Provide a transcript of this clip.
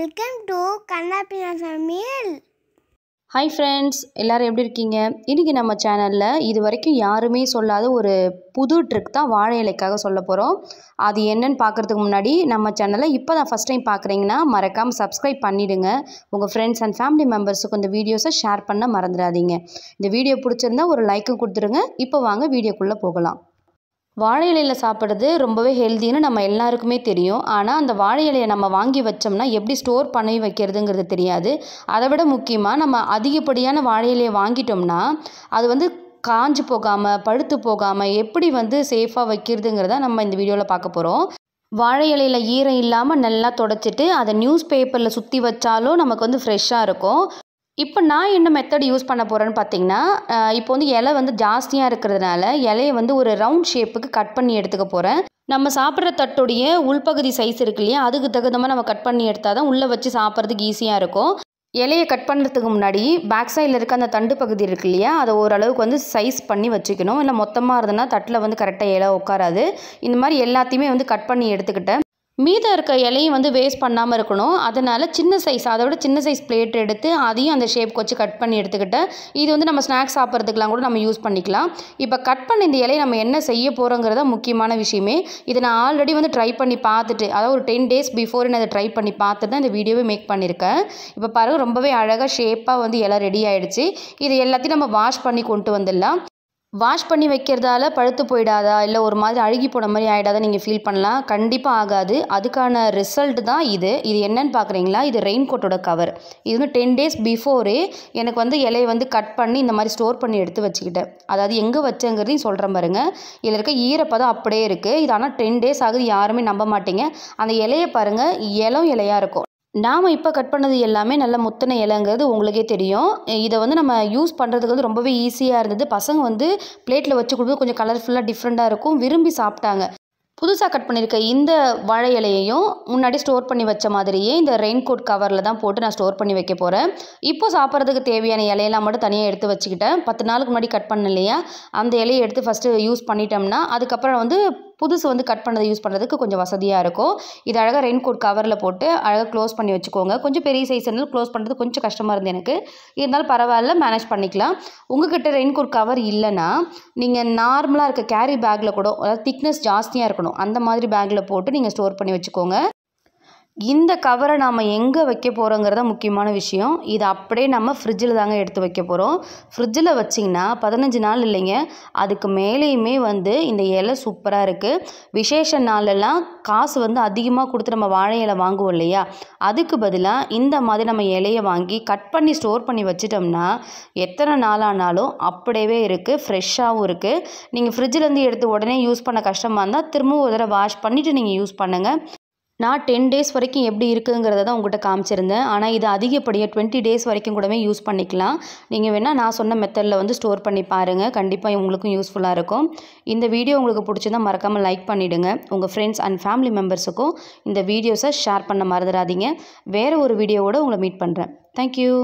welcome to கண்ணாப்பினா சமையல் hi friends எல்லோரும் எப்படி இருக்கீங்க இன்றைக்கி நம்ம சேனலில் இது வரைக்கும் யாருமே சொல்லாத ஒரு புது ட்ரிக் தான் வாழை இலைக்காக சொல்ல போகிறோம் அது என்னன்னு பார்க்குறதுக்கு முன்னாடி நம்ம சேனலில் இப்போ தான் ஃபஸ்ட் டைம் பார்க்குறீங்கன்னா மறக்காமல் சப்ஸ்கிரைப் பண்ணிவிடுங்க உங்கள் ஃப்ரெண்ட்ஸ் அண்ட் ஃபேமிலி மெம்பர்ஸுக்கு இந்த வீடியோஸை ஷேர் பண்ண மறந்துடாதீங்க இந்த வீடியோ பிடிச்சிருந்தா ஒரு லைக்கும் கொடுத்துருங்க இப்போ வாங்க வீடியோக்குள்ளே போகலாம் வாழை இலையில் சாப்பிட்றது ரொம்பவே ஹெல்த்தின்னு நம்ம எல்லாருக்குமே தெரியும் ஆனால் அந்த வாழை இலையை நம்ம வாங்கி வச்சோம்னா எப்படி ஸ்டோர் பண்ணி வைக்கிறதுங்கிறது தெரியாது அதை விட முக்கியமாக நம்ம அதிகப்படியான வாழை இலையை வாங்கிட்டோம்னா அது வந்து காஞ்சு போகாமல் பழுத்து போகாமல் எப்படி வந்து சேஃபாக வைக்கிறதுங்கிறத நம்ம இந்த வீடியோவில் பார்க்க போகிறோம் வாழை இலையில் ஈரம் இல்லாமல் நல்லா தொடச்சிட்டு அதை நியூஸ் பேப்பரில் சுற்றி வச்சாலும் நமக்கு வந்து ஃப்ரெஷ்ஷாக இருக்கும் இப்போ நான் என்ன மெத்தட் யூஸ் பண்ண போகிறேன்னு பார்த்தீங்கன்னா இப்போ வந்து இலை வந்து ஜாஸ்தியாக இருக்கிறதுனால இலையை வந்து ஒரு ரவுண்ட் ஷேப்புக்கு கட் பண்ணி எடுத்துக்க போகிறேன் நம்ம சாப்பிட்ற தட்டுடைய உள்பகுதி சைஸ் இருக்கு இல்லையா அதுக்கு தகுந்த மாதிரி நம்ம கட் பண்ணி எடுத்தால் தான் உள்ளே வச்சு சாப்பிட்றதுக்கு ஈஸியாக இருக்கும் இலையை கட் பண்ணுறதுக்கு முன்னாடி பேக் சைடில் இருக்க அந்த தண்டு பகுதி இருக்கு இல்லையா அதை ஓரளவுக்கு வந்து சைஸ் பண்ணி வச்சுக்கணும் இல்லை மொத்தமாக இருந்ததுன்னா தட்டில் வந்து கரெக்டாக இலை உட்காராது இந்த மாதிரி எல்லாத்தையுமே வந்து கட் பண்ணி எடுத்துக்கிட்டேன் மீதம் இருக்க இலையும் வந்து வேஸ்ட் பண்ணாமல் இருக்கணும் அதனால் சின்ன சைஸ் அதை விட சின்ன சைஸ் பிளேட் எடுத்து அதையும் அந்த ஷேப் வச்சு கட் பண்ணி எடுத்துக்கிட்டேன் இது வந்து நம்ம ஸ்நாக்ஸ் சாப்பிட்றதுக்கெலாம் கூட நம்ம யூஸ் பண்ணிக்கலாம் இப்போ கட் பண்ண இந்த இலையை நம்ம என்ன செய்ய போகிறோங்கிறத முக்கியமான விஷயமே இதை நான் ஆல்ரெடி வந்து ட்ரை பண்ணி பார்த்துட்டு அதாவது ஒரு டென் டேஸ் பிஃபோர் நான் அதை ட்ரை பண்ணி பார்த்து தான் இந்த வீடியோவே மேக் பண்ணியிருக்கேன் இப்போ பாருங்கள் ரொம்பவே அழகாக ஷேப்பாக வந்து இலை ரெடி ஆகிடுச்சு இது எல்லாத்தையும் நம்ம வாஷ் பண்ணி கொண்டு வந்துடலாம் வாஷ் பண்ணி வைக்கிறதால பழுத்து போயிடாதா இல்லை ஒரு மாதிரி அழுகி போன மாதிரி ஆகிடாதா நீங்கள் ஃபீல் பண்ணலாம் கண்டிப்பாக ஆகாது அதுக்கான ரிசல்ட் தான் இது இது என்னன்னு பார்க்குறீங்களா இது ரெயின் கோட்டோட கவர் இது வந்து டென் டேஸ் பிஃபோரே எனக்கு வந்து இலையை வந்து கட் பண்ணி இந்த மாதிரி ஸ்டோர் பண்ணி எடுத்து வச்சுக்கிட்டேன் அதாவது எங்கே வச்சேங்கிறதையும் சொல்கிறேன் பாருங்க இதில் இருக்க ஈரப்பதம் அப்படியே இருக்குது இது ஆனால் டென் டேஸ் ஆகுது யாருமே நம்ப மாட்டீங்க அந்த இலையை பாருங்கள் இலம் இலையாக இருக்கும் நாம் இப்போ கட் பண்ணது எல்லாமே நல்ல முத்தனை இலைங்கிறது உங்களுக்கே தெரியும் இதை வந்து நம்ம யூஸ் பண்ணுறதுக்கு வந்து ரொம்பவே ஈஸியாக இருந்தது பசங்க வந்து பிளேட்டில் வச்சு கொடுத்து கொஞ்சம் கலர்ஃபுல்லாக டிஃப்ரெண்ட்டாக இருக்கும் விரும்பி சாப்பிட்டாங்க புதுசாக கட் பண்ணியிருக்க இந்த வாழை இலையையும் முன்னாடி ஸ்டோர் பண்ணி வச்ச மாதிரியே இந்த ரெயின் கோட் கவரில் தான் போட்டு நான் ஸ்டோர் பண்ணி வைக்க போகிறேன் இப்போ சாப்பிட்றதுக்கு தேவையான இலையெல்லாம் மட்டும் தனியாக எடுத்து வச்சுக்கிட்டேன் பத்து நாளுக்கு முன்னாடி கட் பண்ண இல்லையா அந்த இலையை எடுத்து ஃபஸ்ட்டு யூஸ் பண்ணிட்டோம்னா அதுக்கப்புறம் வந்து புதுசு வந்து கட் பண்ணதை யூஸ் பண்ணுறதுக்கு கொஞ்சம் வசதியாக இருக்கும் இது அழகாக ரெயின் கோட் கவரில் போட்டு அழகாக க்ளோஸ் பண்ணி வச்சுக்கோங்க கொஞ்சம் பெரிய சைஸ் இருந்தாலும் க்ளோஸ் பண்ணுறது கொஞ்சம் கஷ்டமாக இருந்தது எனக்கு இருந்தாலும் பரவாயில்ல மேனேஜ் பண்ணிக்கலாம் உங்ககிட்ட ரெயின் கோட் கவர் இல்லைன்னா நீங்கள் நார்மலாக இருக்க கேரி பேக்கில் கூட அதாவது திக்னஸ் ஜாஸ்தியாக இருக்கணும் அந்த மாதிரி பேக்கில் போட்டு நீங்கள் ஸ்டோர் பண்ணி வச்சுக்கோங்க இந்த கவரை நாம் எங்கே வைக்க போகிறோங்கிறத முக்கியமான விஷயம் இது அப்படியே நம்ம ஃப்ரிட்ஜில் தாங்க எடுத்து வைக்க போகிறோம் ஃப்ரிட்ஜில் வச்சிங்கன்னா பதினஞ்சு நாள் இல்லைங்க அதுக்கு மேலேயுமே வந்து இந்த இலை சூப்பராக இருக்குது விசேஷ நாளெல்லாம் காசு வந்து அதிகமாக கொடுத்து நம்ம வாழை இலை வாங்குவோம் இல்லையா அதுக்கு பதிலாக இந்த மாதிரி நம்ம இலையை வாங்கி கட் பண்ணி ஸ்டோர் பண்ணி வச்சிட்டோம்னா எத்தனை நாளானாலும் அப்படியே இருக்குது ஃப்ரெஷ்ஷாகவும் இருக்குது நீங்கள் ஃப்ரிட்ஜிலேருந்து எடுத்து உடனே யூஸ் பண்ண கஷ்டமாக இருந்தால் திரும்பவும் ஒரு தடவை வாஷ் பண்ணிவிட்டு நீங்கள் யூஸ் பண்ணுங்கள் நான் டென் டேஸ் வரைக்கும் எப்படி இருக்குங்கிறத தான் உங்கள்கிட்ட காமிச்சிருந்தேன் ஆனால் இது அதிகப்படியாக டுவெண்ட்டி டேஸ் வரைக்கும் கூடவே யூஸ் பண்ணிக்கலாம் நீங்கள் வேணால் நான் சொன்ன மெத்தடில் வந்து ஸ்டோர் பண்ணி பாருங்கள் கண்டிப்பாக உங்களுக்கும் யூஸ்ஃபுல்லாக இருக்கும் இந்த வீடியோ உங்களுக்கு பிடிச்சிருந்தால் மறக்காமல் லைக் பண்ணிவிடுங்க உங்கள் ஃப்ரெண்ட்ஸ் அண்ட் ஃபேமிலி மெம்பர்ஸுக்கும் இந்த வீடியோஸை ஷேர் பண்ண மறந்துடாதீங்க வேறு ஒரு வீடியோவோடு உங்களை மீட் பண்ணுறேன் தேங்க்யூ